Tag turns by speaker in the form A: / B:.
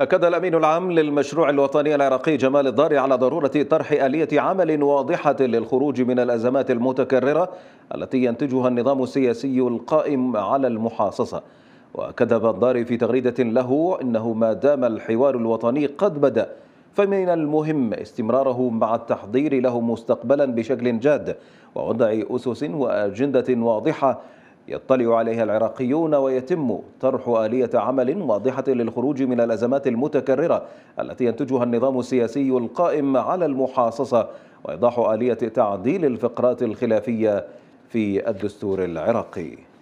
A: أكد الأمين العام للمشروع الوطني العراقي جمال الضاري على ضرورة طرح آلية عمل واضحة للخروج من الأزمات المتكررة التي ينتجها النظام السياسي القائم على المحاصصة وكذب الضاري في تغريدة له أنه ما دام الحوار الوطني قد بدأ فمن المهم استمراره مع التحضير له مستقبلا بشكل جاد ووضع أسس وأجندة واضحة يطلع عليها العراقيون ويتم طرح آلية عمل واضحة للخروج من الأزمات المتكررة التي ينتجها النظام السياسي القائم على المحاصصة وإيضاح آلية تعديل الفقرات الخلافية في الدستور العراقي